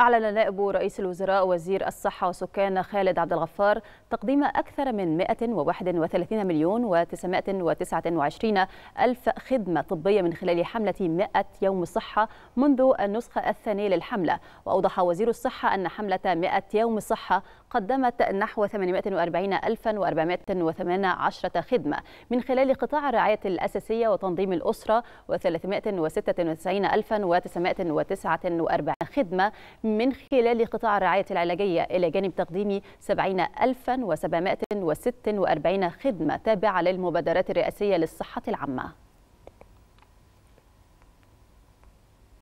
أعلن نائب رئيس الوزراء وزير الصحة وسكان خالد عبد الغفار تقديم أكثر من 131 مليون و929 ألف خدمة طبية من خلال حملة 100 يوم الصحة منذ النسخة الثانية للحملة وأوضح وزير الصحة أن حملة 100 يوم الصحة قدمت نحو 840,418 خدمة من خلال قطاع الرعاية الأساسية وتنظيم الأسرة و396949 خدمة من خلال قطاع الرعاية العلاجية إلى جانب تقديم 70746 خدمة تابعة للمبادرات الرئاسية للصحة العامة